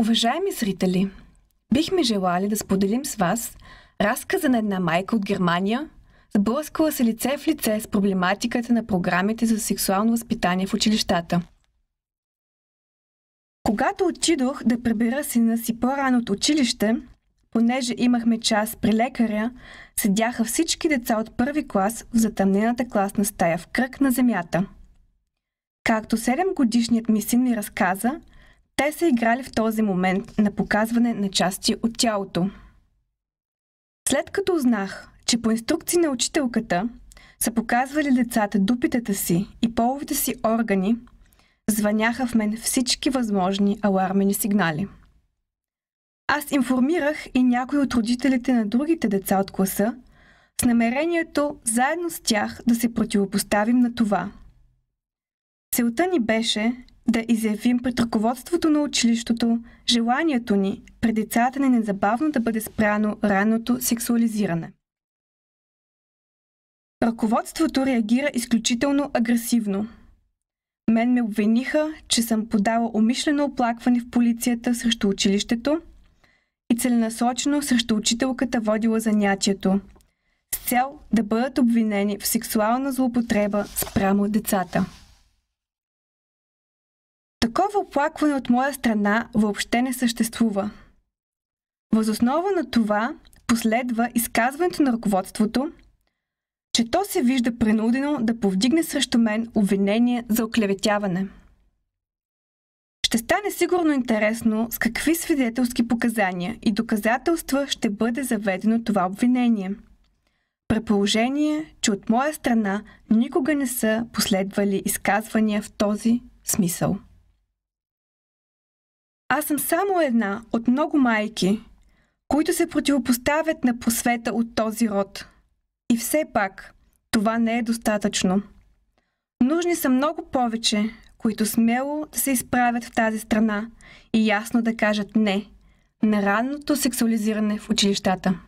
Уважаеми зрители, бихме желали да споделим с вас разказа на една майка от Германия, сблъскала се лице в лице с проблематиката на програмите за сексуално възпитание в училищата. Когато отидох да прибера сина си по-рано от училище, понеже имахме час при лекаря, седяха всички деца от първи клас в затъмнената класна стая в кръг на земята. Както 7 годишният ми син ми разказа – те са играли в този момент на показване на части от тялото. След като узнах, че по инструкции на учителката са показвали децата дупитата си и половите си органи, звъняха в мен всички възможни алармени сигнали. Аз информирах и някои от родителите на другите деца от класа с намерението заедно с тях да се противопоставим на това. Целта ни беше да изявим пред ръководството на училището желанието ни пред децата ни незабавно да бъде спряно ранното сексуализиране. Ръководството реагира изключително агресивно. Мен ме обвиниха, че съм подала умишлено оплакване в полицията срещу училището и целенасочено срещу учителката водила занятието, с цел да бъдат обвинени в сексуална злоупотреба спрямо децата. Такова оплакване от моя страна въобще не съществува. Възоснова на това последва изказването на ръководството, че то се вижда принудено да повдигне срещу мен обвинение за оклеветяване. Ще стане сигурно интересно с какви свидетелски показания и доказателства ще бъде заведено това обвинение. Преположение, че от моя страна никога не са последвали изказвания в този смисъл. Аз съм само една от много майки, които се противопоставят на просвета от този род. И все пак, това не е достатъчно. Нужни са много повече, които смело да се изправят в тази страна и ясно да кажат не на ранното сексуализиране в училищата.